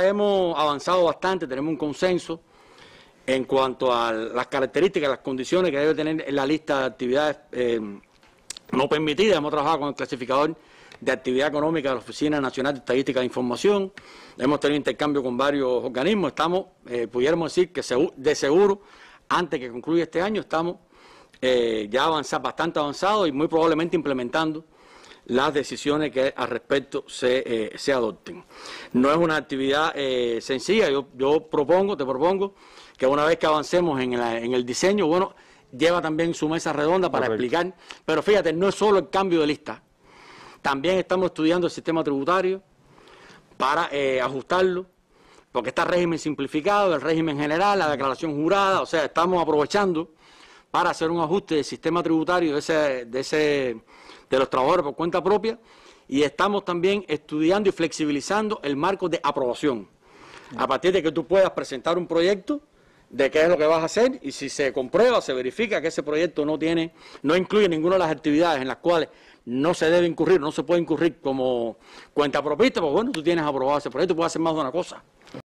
hemos avanzado bastante, tenemos un consenso en cuanto a las características, las condiciones que debe tener la lista de actividades eh, no permitidas. Hemos trabajado con el clasificador de actividad económica de la Oficina Nacional de Estadística e Información. Hemos tenido intercambio con varios organismos. Estamos, eh, pudiéramos decir que de seguro, antes que concluya este año, estamos eh, ya bastante avanzados y muy probablemente implementando las decisiones que al respecto se, eh, adopten. No es una actividad eh, sencilla, yo, propongo, te propongo que una vez que avancemos en, el diseño, bueno, lleva también su mesa redonda para explicar, pero fíjate, no es solo el cambio de lista, también estamos estudiando el sistema tributario para eh, ajustarlo, porque está el régimen simplificado, el régimen general, la declaración jurada, o sea, estamos aprovechando para hacer un ajuste del sistema tributario ese, de ese de los trabajadores por cuenta propia y estamos también estudiando y flexibilizando el marco de aprobación. A partir de que tú puedas presentar un proyecto de qué es lo que vas a hacer y si se comprueba, se verifica que ese proyecto no tiene, no incluye ninguna de las actividades en las cuales no se debe incurrir, no se puede incurrir como cuenta propista, pues bueno, tú tienes aprobado ese proyecto, puedes hacer más de una cosa.